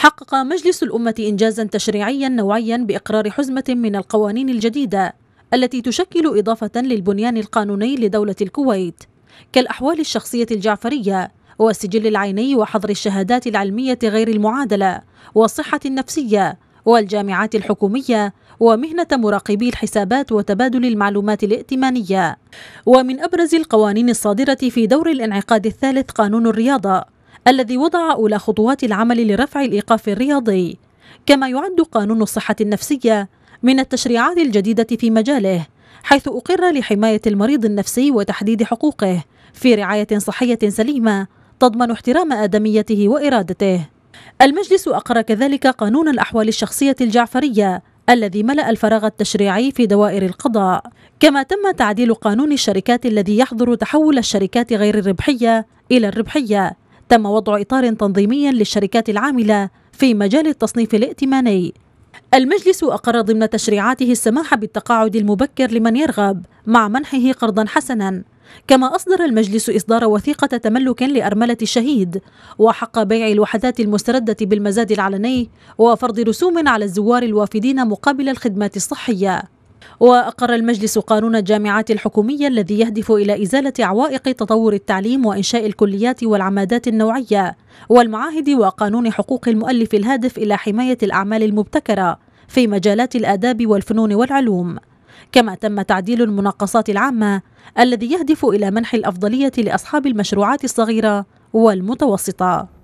حقق مجلس الأمة إنجازا تشريعيا نوعيا بإقرار حزمة من القوانين الجديدة التي تشكل إضافة للبنيان القانوني لدولة الكويت كالأحوال الشخصية الجعفرية والسجل العيني وحظر الشهادات العلمية غير المعادلة والصحة النفسية والجامعات الحكومية ومهنة مراقبي الحسابات وتبادل المعلومات الائتمانية ومن أبرز القوانين الصادرة في دور الانعقاد الثالث قانون الرياضة الذي وضع أولى خطوات العمل لرفع الإيقاف الرياضي كما يعد قانون الصحة النفسية من التشريعات الجديدة في مجاله حيث أقر لحماية المريض النفسي وتحديد حقوقه في رعاية صحية سليمة تضمن احترام آدميته وإرادته المجلس أقر كذلك قانون الأحوال الشخصية الجعفرية الذي ملأ الفراغ التشريعي في دوائر القضاء كما تم تعديل قانون الشركات الذي يحظر تحول الشركات غير الربحية إلى الربحية تم وضع إطار تنظيمي للشركات العاملة في مجال التصنيف الائتماني المجلس أقر ضمن تشريعاته السماح بالتقاعد المبكر لمن يرغب مع منحه قرضا حسنا كما أصدر المجلس إصدار وثيقة تملك لأرملة الشهيد وحق بيع الوحدات المستردة بالمزاد العلني وفرض رسوم على الزوار الوافدين مقابل الخدمات الصحية وأقر المجلس قانون الجامعات الحكومية الذي يهدف إلى إزالة عوائق تطور التعليم وإنشاء الكليات والعمادات النوعية والمعاهد وقانون حقوق المؤلف الهادف إلى حماية الأعمال المبتكرة في مجالات الآداب والفنون والعلوم كما تم تعديل المناقصات العامة الذي يهدف إلى منح الأفضلية لأصحاب المشروعات الصغيرة والمتوسطة